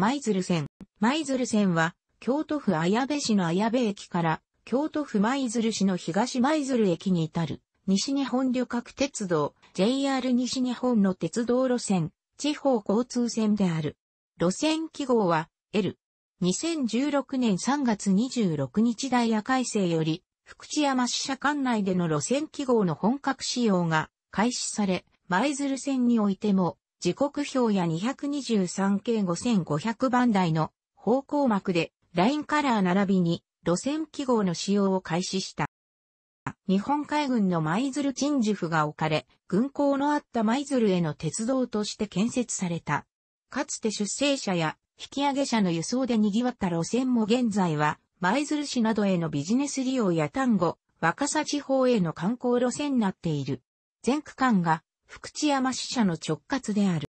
舞鶴線。舞鶴線は、京都府綾部市の綾部駅から、京都府舞鶴市の東舞鶴駅に至る、西日本旅客鉄道、JR 西日本の鉄道路線、地方交通線である。路線記号は、L。2016年3月26日ダイヤ改正より、福知山支社管内での路線記号の本格使用が開始され、舞鶴線においても時刻表や2 2 3系5 5 0 0番台の方向幕でラインカラー並びに路線記号の使用を開始した。日本海軍の舞鶴鎮守府が置かれ、軍港のあった舞鶴への鉄道として建設された。かつて出生者や引き上げ者の輸送で賑わった路線も現在は、舞鶴市などへのビジネス利用や丹後、若狭地方への観光路線になっている。全区間が福知山支社の直轄である。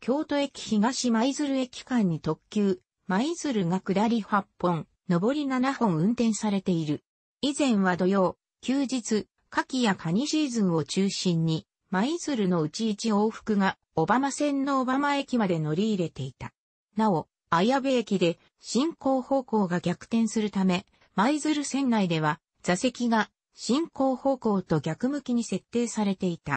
京都駅東舞鶴駅間に特急、舞鶴が下り8本、上り7本運転されている。以前は土曜、休日、夏季やカニシーズンを中心に、舞鶴のうち一往復が、小浜線の小浜駅まで乗り入れていた。なお、綾部駅で進行方向が逆転するため、舞鶴線内では座席が進行方向と逆向きに設定されていた。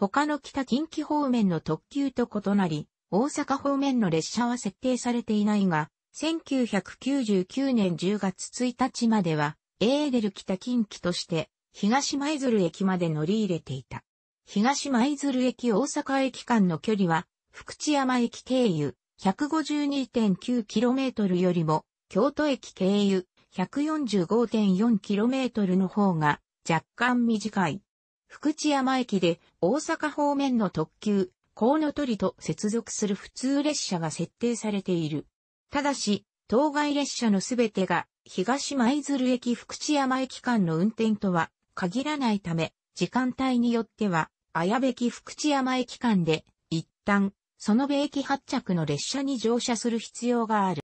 他の北近畿方面の特急と異なり、大阪方面の列車は設定されていないが、1999年10月1日までは、エーデル北近畿として、東舞鶴駅まで乗り入れていた。東舞鶴駅大阪駅間の距離は、福知山駅経由 152.9km よりも、京都駅経由 145.4km の方が若干短い。福知山駅で大阪方面の特急、コウノトリと接続する普通列車が設定されている。ただし、当該列車のすべてが東舞鶴駅福知山駅間の運転とは限らないため、時間帯によっては、綾部駅福知山駅間で、一旦、その部駅発着の列車に乗車する必要がある。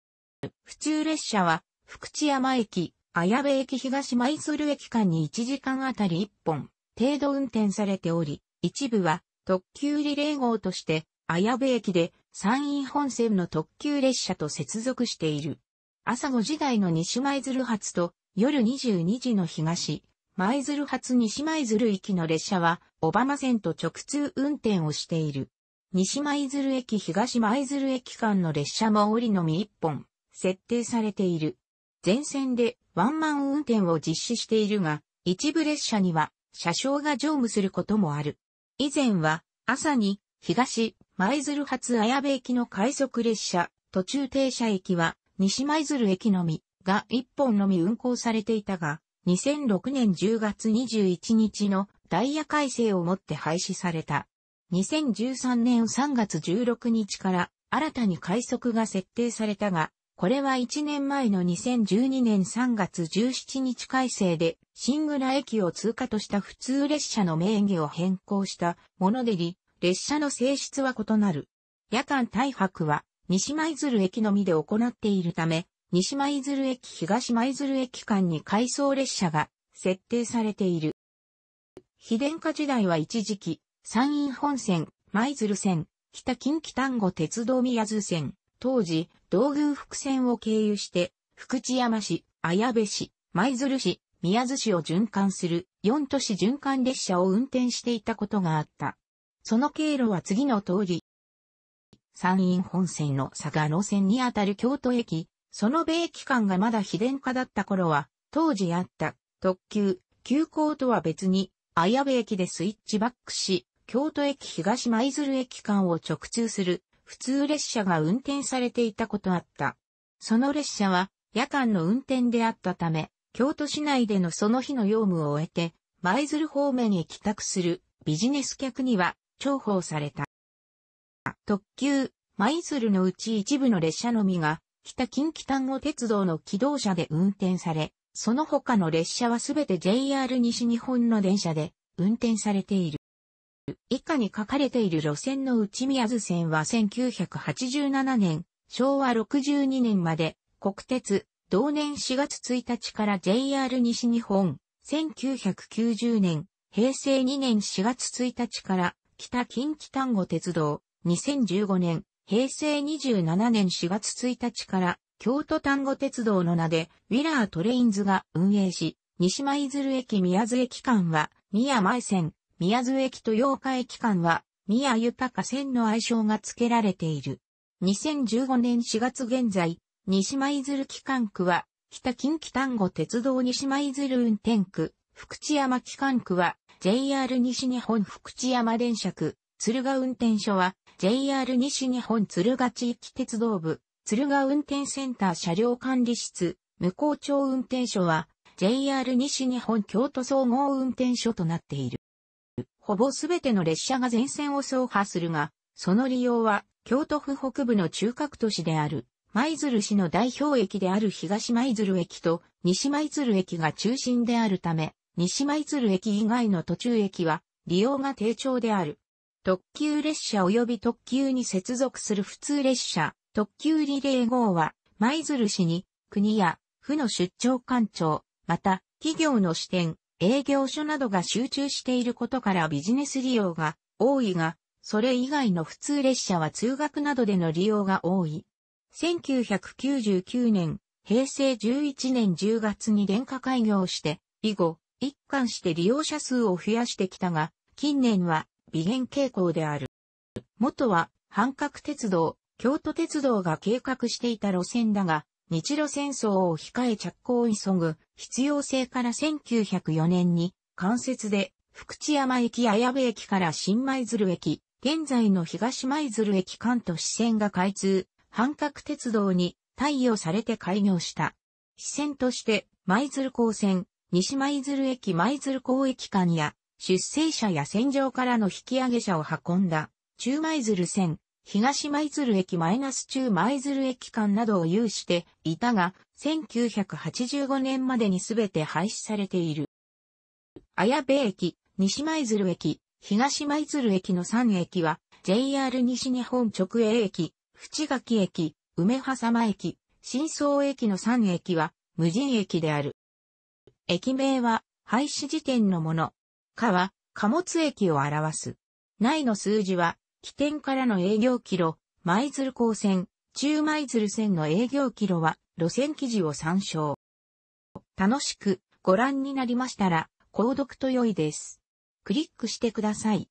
普通列車は、福知山駅、綾部駅東舞鶴駅間に1時間あたり1本。程度運転されており、一部は特急リレー号として綾部駅で山陰本線の特急列車と接続している。朝5時台の西舞鶴発と夜22時の東、舞鶴発西舞鶴行きの列車は小浜線と直通運転をしている。西舞鶴駅東舞鶴駅間の列車も折りのみ1本、設定されている。全線でワンマン運転を実施しているが、一部列車には車掌が乗務することもある。以前は、朝に、東、舞鶴発綾部駅の快速列車、途中停車駅は、西舞鶴駅のみ、が一本のみ運行されていたが、2006年10月21日のダイヤ改正をもって廃止された。2013年3月16日から新たに快速が設定されたが、これは1年前の2012年3月17日改正で新倉駅を通過とした普通列車の名義を変更したものでり、列車の性質は異なる。夜間大白は西舞鶴駅のみで行っているため、西舞鶴駅東舞鶴駅間に回送列車が設定されている。非電化時代は一時期、山陰本線、舞鶴線、北近畿丹後鉄道宮津線、当時、道宮福線を経由して、福知山市、綾部市、舞鶴市、宮津市を循環する4都市循環列車を運転していたことがあった。その経路は次の通り。山陰本線の佐賀路線にあたる京都駅、その米機関がまだ非電化だった頃は、当時あった特急、急行とは別に、綾部駅でスイッチバックし、京都駅東舞鶴駅間を直通する普通列車が運転されていたことあった。その列車は夜間の運転であったため、京都市内でのその日の業務を終えて、舞鶴方面へ帰宅するビジネス客には重宝された。特急、舞鶴のうち一部の列車のみが、北近畿単語鉄道の機動車で運転され、その他の列車はすべて JR 西日本の電車で運転されている。以下に書かれている路線の内宮津線は1987年、昭和62年まで国鉄、同年4月1日から JR 西日本、1990年、平成2年4月1日から北近畿丹後鉄道、2015年、平成27年4月1日から京都丹後鉄道の名でウィラートレインズが運営し、西舞鶴駅宮津駅間は宮前線、宮津駅と八日駅間は宮豊線の愛称が付けられている。2015年4月現在、西舞鶴機関区は、北近畿丹後鉄道西舞鶴運転区、福知山機関区は、JR 西日本福知山電車区、鶴ヶ運転所は、JR 西日本鶴ヶ地域鉄道部、鶴ヶ運転センター車両管理室、向こう町運転所は、JR 西日本京都総合運転所となっている。ほぼすべての列車が全線を走破するが、その利用は、京都府北部の中核都市である、舞鶴市の代表駅である東舞鶴駅と西舞鶴駅が中心であるため、西舞鶴駅以外の途中駅は利用が低調である。特急列車及び特急に接続する普通列車、特急リレー号は、舞鶴市に国や府の出張官庁、また企業の支店、営業所などが集中していることからビジネス利用が多いが、それ以外の普通列車は通学などでの利用が多い。1999年、平成11年10月に電化開業して、以後、一貫して利用者数を増やしてきたが、近年は微減傾向である。元は、半角鉄道、京都鉄道が計画していた路線だが、日露戦争を控え着工を急ぐ必要性から1904年に、関節で、福知山駅綾部駅から新舞鶴駅、現在の東舞鶴駅間と支線が開通、半角鉄道に対応されて開業した。支線として、舞鶴港線、西舞鶴駅舞鶴港駅間や、出生者や戦場からの引き上げ者を運んだ、中舞鶴線、東舞鶴駅マイナス中舞鶴駅間などを有していたが、1985年までにすべて廃止されている。綾部駅、西舞鶴駅、東舞鶴駅の3駅は、JR 西日本直営駅、淵垣駅、梅葉様駅、新総駅の3駅は無人駅である。駅名は廃止時点のもの。かは貨物駅を表す。内の数字は起点からの営業キロ、舞鶴高線、中舞鶴線の営業キロは路線記事を参照。楽しくご覧になりましたら、購読と良いです。クリックしてください。